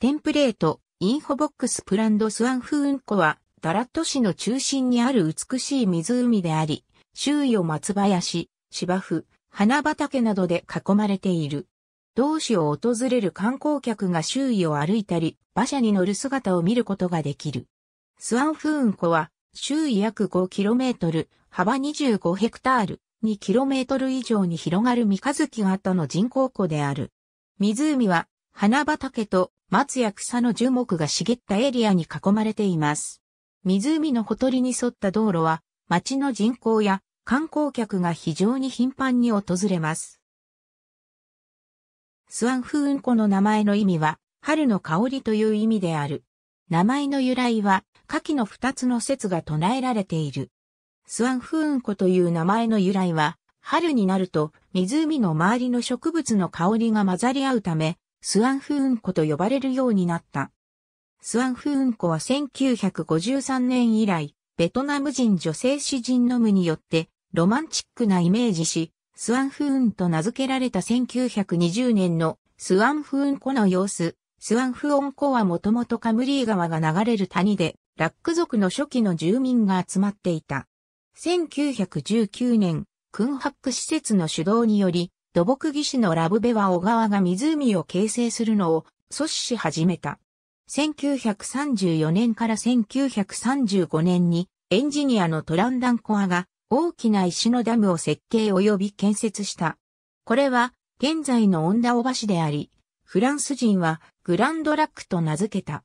テンプレート、インフォボックスプランドスワンフーン湖は、ダラット市の中心にある美しい湖であり、周囲を松林、芝生、花畑などで囲まれている。同市を訪れる観光客が周囲を歩いたり、馬車に乗る姿を見ることができる。スワンフーン湖は、周囲約 5km、幅25ヘクタール、2km 以上に広がる三日月型の人工湖である。湖は花畑と松や草の樹木が茂ったエリアに囲まれています。湖のほとりに沿った道路は、町の人口や観光客が非常に頻繁に訪れます。スワンフーン湖の名前の意味は、春の香りという意味である。名前の由来は、下記の二つの説が唱えられている。スワンフーン湖という名前の由来は、春になると湖の周りの植物の香りが混ざり合うため、スワンフーン湖と呼ばれるようになった。スワンフーン湖は1953年以来、ベトナム人女性詩人の無によって、ロマンチックなイメージし、スワンフーンと名付けられた1920年のスワンフーン湖の様子。スワンフーン湖はもともとカムリー川が流れる谷で、ラック族の初期の住民が集まっていた。1919年、クンハック施設の主導により、土木技師のラブベは小川が湖を形成するのを阻止し始めた。1934年から1935年にエンジニアのトランダンコアが大きな石のダムを設計及び建設した。これは現在のオンダオ橋であり、フランス人はグランドラックと名付けた。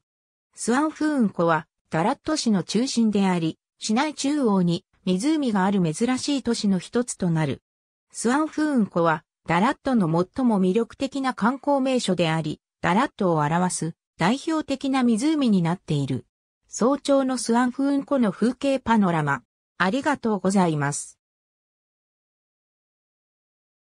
スワンフーン湖はダラット市の中心であり、市内中央に湖がある珍しい都市の一つとなる。スワンフーン湖はダラットの最も魅力的な観光名所であり、ダラットを表す代表的な湖になっている。早朝のスワンフーン湖の風景パノラマ。ありがとうございます。